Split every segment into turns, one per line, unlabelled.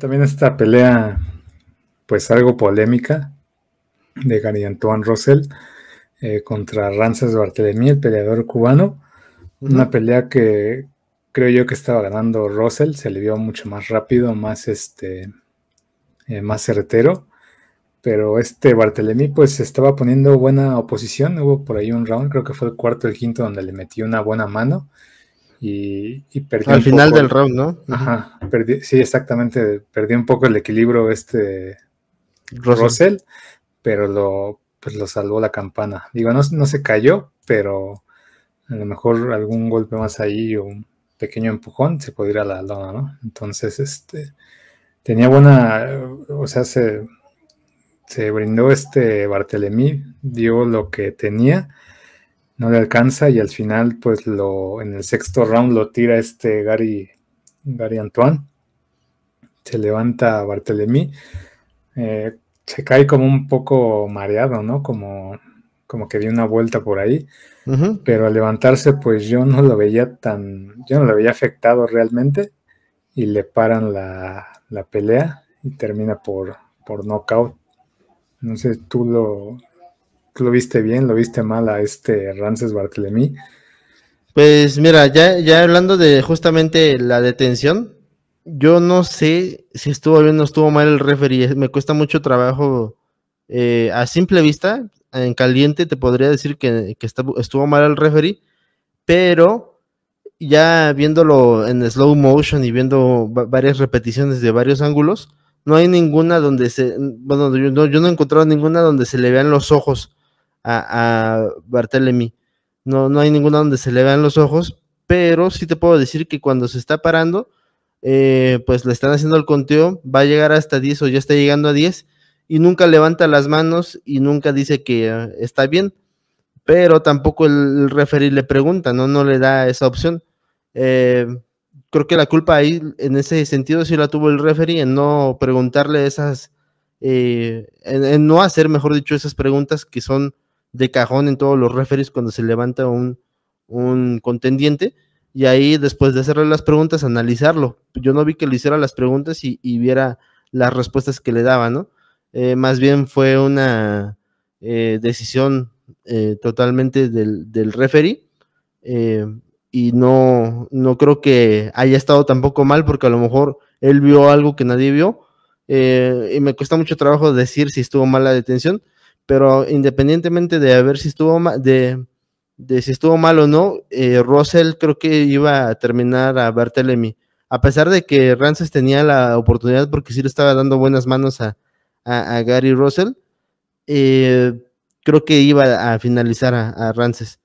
También esta pelea, pues algo polémica, de Gary Antoine Russell eh, contra Rances Bartelemí, el peleador cubano. Una pelea que creo yo que estaba ganando Russell, se le vio mucho más rápido, más este, eh, más certero. Pero este Bartelemí pues estaba poniendo buena oposición, hubo por ahí un round, creo que fue el cuarto, el quinto, donde le metió una buena mano y, Al final del round, ¿no? Ajá, sí, exactamente. Perdió un poco el equilibrio este Russell, pero lo, pues, lo salvó la campana. Digo, no, no se cayó, pero a lo mejor algún golpe más ahí o un pequeño empujón se podría ir a la lona, ¿no? Entonces, este, tenía buena, o sea, se, se brindó este Bartelemí, dio lo que tenía no le alcanza y al final, pues lo, en el sexto round lo tira este Gary, Gary Antoine. Se levanta Bartolomé. Eh, se cae como un poco mareado, ¿no? Como, como que dio una vuelta por ahí. Pero al levantarse, pues yo no lo veía tan, yo no lo veía afectado realmente. Y le paran la, pelea y termina por, por knockout. No sé,
tú lo, lo viste bien, lo viste mal a este Rances Barthelemy. Pues mira, ya, ya hablando de justamente la detención, yo no sé si estuvo bien o estuvo mal el referee. Me cuesta mucho trabajo eh, a simple vista, en caliente te podría decir que, estuvo mal el referee, pero ya viéndolo en slow motion y viendo varias repeticiones de varios ángulos, no hay ninguna donde se, bueno, yo no, yo no he encontrado ninguna donde se le vean los ojos a, a No, no hay ninguna donde se le vean los ojos, pero sí te puedo decir que cuando se está parando, eh, pues le están haciendo el conteo, va a llegar hasta 10 o ya está llegando a 10 y nunca levanta las manos y nunca dice que ah, está bien, pero tampoco el, referir le pregunta, ¿no? no le da esa opción. Eh, creo que la culpa ahí en ese sentido sí la tuvo el referee en no preguntarle esas, eh, en, no hacer, mejor dicho, esas preguntas que son de cajón en todos los referees cuando se levanta un, contendiente. Y ahí, después de hacerle las preguntas, analizarlo. Yo no vi que le hiciera las preguntas y, viera las respuestas que le daba, ¿no? Eh, más bien fue una eh, decisión eh, totalmente del, del referee. y no, no creo que haya estado tampoco mal, porque a lo mejor él vio algo que nadie vio. y me cuesta mucho trabajo decir si estuvo mal la detención, pero independientemente de a ver si estuvo mal, de, de, si estuvo mal o no, eh, Russell creo que iba a terminar a Bartelemi A pesar de que Rances tenía la oportunidad porque sí le estaba dando buenas manos a, Gary Russell, eh, creo que iba a finalizar a, Rances.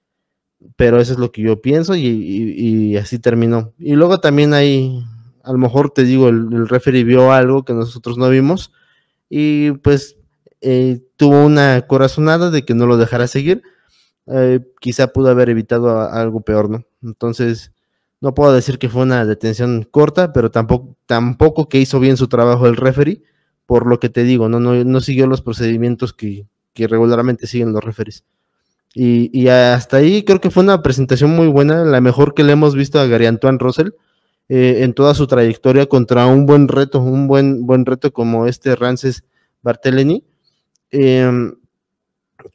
Pero eso es lo que yo pienso y, así terminó. Y luego también hay, a lo mejor te digo, el, el referee vio algo que nosotros no vimos y pues eh, tuvo una corazonada de que no lo dejara seguir. Eh, quizá pudo haber evitado algo peor, ¿no? Entonces, no puedo decir que fue una detención corta, pero tampoco, tampoco que hizo bien su trabajo el referee, por lo que te digo, no, no, siguió los procedimientos que, regularmente siguen los referees. Y, hasta ahí creo que fue una presentación muy buena, la mejor que le hemos visto a Gary Antoine Russell eh, en toda su trayectoria contra un buen reto, un buen, buen reto como este Rances Barteleni, Em,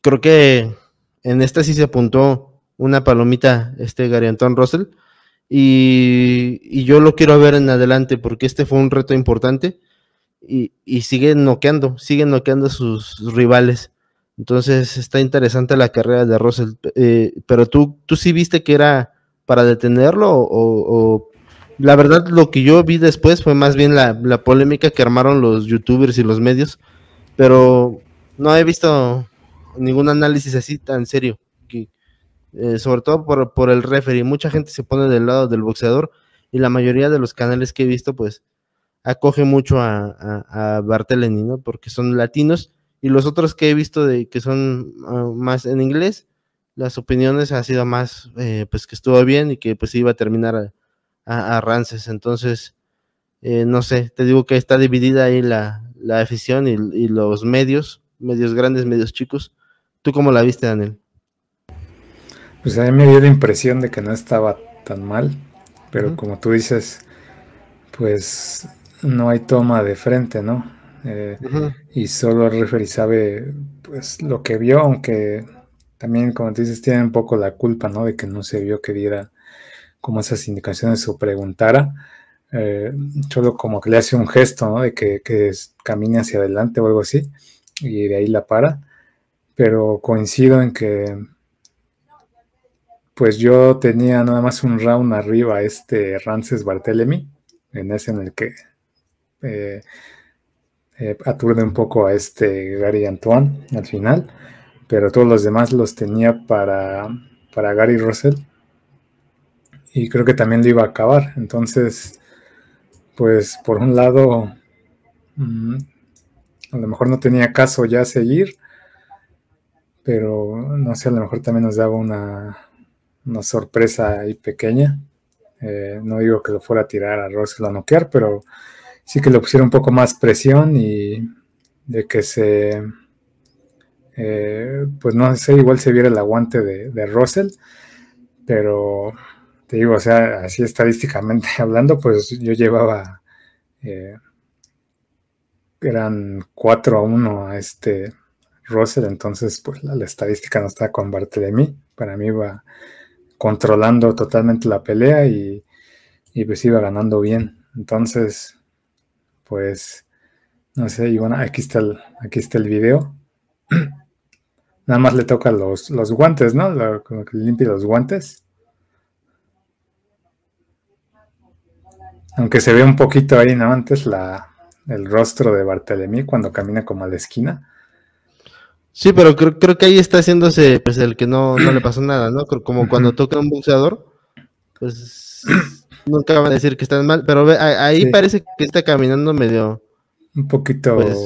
creo que en esta sí se apuntó una palomita, este Gary Russell, y, yo lo quiero ver en adelante porque este fue un reto importante y, sigue noqueando, sigue noqueando a sus rivales. Entonces está interesante la carrera de Russell. Eh, pero tú, tú sí viste que era para detenerlo o, la verdad lo que yo vi después fue más bien la, la polémica que armaron los youtubers y los medios. Pero no he visto ningún análisis así tan serio. Eh, sobre todo por, por, el referee. Mucha gente se pone del lado del boxeador y la mayoría de los canales que he visto, pues, acoge mucho a, a, ¿no? Porque son latinos y los otros que he visto de que son ah, más en inglés, las opiniones han sido más, eh, pues, que estuvo bien y que, pues, iba a terminar a, Rances. Entonces, eh, no sé, te digo que está dividida ahí la, la afición y los medios medios grandes, medios chicos. ¿Tú cómo la viste, Daniel?
Pues a mí me dio la impresión de que no estaba tan mal, pero como tú dices, pues no hay toma de frente, ¿no? Eh, y solo el sabe pues lo que vio, aunque también, como tú dices, tiene un poco la culpa, ¿no? De que no se vio que diera como esas indicaciones o preguntara. Eh, solo como que le hace un gesto, ¿no? De que, que camine hacia adelante o algo así y de ahí la para, pero coincido en que pues yo tenía nada más un round arriba este Rances Barthelemy, en ese en el que eh, eh, aturde un poco a este Gary Antoine al final, pero todos los demás los tenía para, para Gary Russell y creo que también lo iba a acabar. Entonces, pues por un lado, mm, a lo mejor no tenía caso ya seguir, pero no sé, a lo mejor también nos daba una, sorpresa ahí pequeña. Eh, no digo que lo fuera a tirar a Russell a noquear, pero sí que le pusiera un poco más presión y de que se, eh, pues no sé, igual se viera el aguante de, de Russell, pero te digo, o sea, así estadísticamente hablando, pues yo llevaba eh, eran 4 a 1 a este Russell, entonces pues la, estadística no está con mí. Para mí iba controlando totalmente la pelea y, pues iba ganando bien. Entonces, pues, no sé, y bueno, aquí está el, aquí está el video. Nada más le toca los, los guantes, ¿no? como que limpie los guantes. Aunque se ve un poquito ahí, ¿no? Antes la, el rostro de Bartolomé cuando camina como a la esquina.
Sí, pero creo, que ahí está haciéndose pues, el que no, le pasó nada, ¿no? Como cuando toca un boxeador, pues nunca van a decir que están mal, pero ahí parece que está caminando medio... Un poquito... Pues,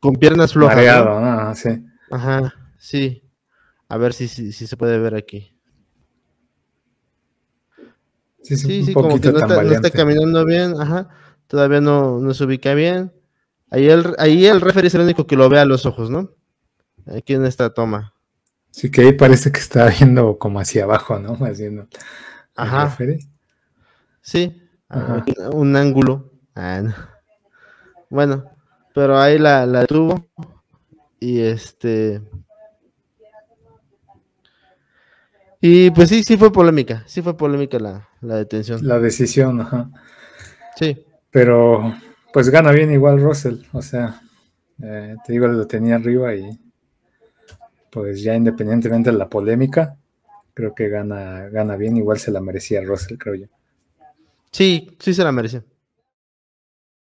con, piernas flojas. Mareado, ¿no? Ah, sí. Ajá, sí. A ver si, si, se puede ver aquí. Sí, sí, sí como que no está, caminando bien, ajá todavía no, no se ubica bien. Ahí el, ahí el referee es el único que lo ve a los ojos, ¿no? Aquí en esta toma.
Sí, que ahí parece que está viendo como hacia abajo, ¿no?
Haciendo. Ajá. Sí, un ángulo. Ah, bueno, pero ahí la, la tuvo. Y este. Y pues sí, sí fue polémica. Sí fue polémica la, la detención.
La decisión, ajá. Sí. Pero pues gana bien igual Russell, o sea,
eh, te digo, lo tenía arriba y
pues ya independientemente de la polémica, creo que gana, gana bien, igual se la merecía Russell, creo yo.
Sí, sí se la merecía.